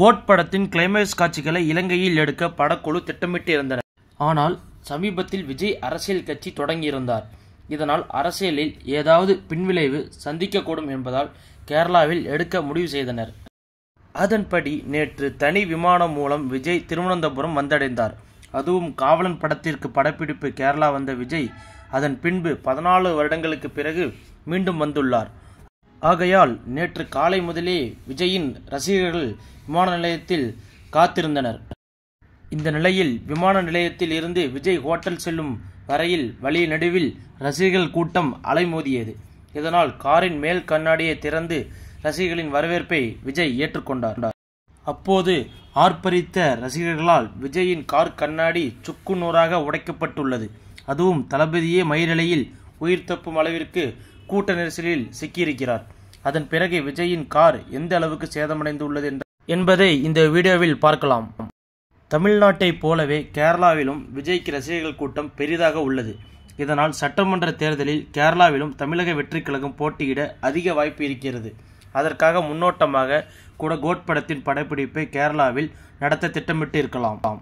code படத்தின் climax காட்சிகளை இலங்கையில் எடுக்க படக்குழு திட்டமிட்டு இருந்தனர் ஆனால் சமீபத்தில் விஜய் அரசியல் கட்சி தொடங்கியிருந்தார் இதனால் அரசியலில் ஏதாவது பின்விளைவு சந்திக்கக்கூடும் என்பதால் கேரளாவில் எடுக்க முடிவு செய்தனர் அதன்படி நேற்று தனி விமானம் மூலம் விஜய் திருவனந்தபுரம் வந்தடைந்தார் அதுவும் காவலன் படத்திற்கு படப்பிடிப்பு கேரளா வந்த விஜய் அதன் பின்பு பதினாலு வருடங்களுக்கு பிறகு மீண்டும் வந்துள்ளார் ஆகையால் நேற்று காலை முதலே விஜயின் ரசிகர்கள் விமான நிலையத்தில் காத்திருந்தனர் இந்த நிலையில் விமான நிலையத்தில் இருந்து விஜய் ஹோட்டல் செல்லும் வரையில் வழி நடுவில் ரசிகர்கள் கூட்டம் அலைமோதியது இதனால் காரின் மேல் கண்ணாடியை திறந்து ரசிகர்களின் வரவேற்பை விஜய் ஏற்றுக்கொண்டார் அப்போது ஆர்ப்பரித்த ரசிகர்களால் விஜயின் கார் கண்ணாடி சுக்கு நூறாக உடைக்கப்பட்டுள்ளது அதுவும் தளபதியே மயிரிழையில் உயிர் தப்பும் அளவிற்கு கூட்ட நெரிசலில் சிக்கியிருக்கிறார் அதன் பிறகு விஜயின் கார் எந்த அளவுக்கு சேதமடைந்து உள்ளது என்பதை இந்த வீடியோவில் பார்க்கலாம் தமிழ்நாட்டைப் போலவே கேரளாவிலும் விஜய்க்கு ரசிகர்கள் கூட்டம் பெரிதாக உள்ளது இதனால் சட்டமன்ற தேர்தலில் கேரளாவிலும் தமிழக வெற்றி கழகம் போட்டியிட அதிக வாய்ப்பு இருக்கிறது அதற்காக முன்னோட்டமாக கூட கோட் படத்தின் படப்பிடிப்பை கேரளாவில் நடத்த திட்டமிட்டு இருக்கலாம்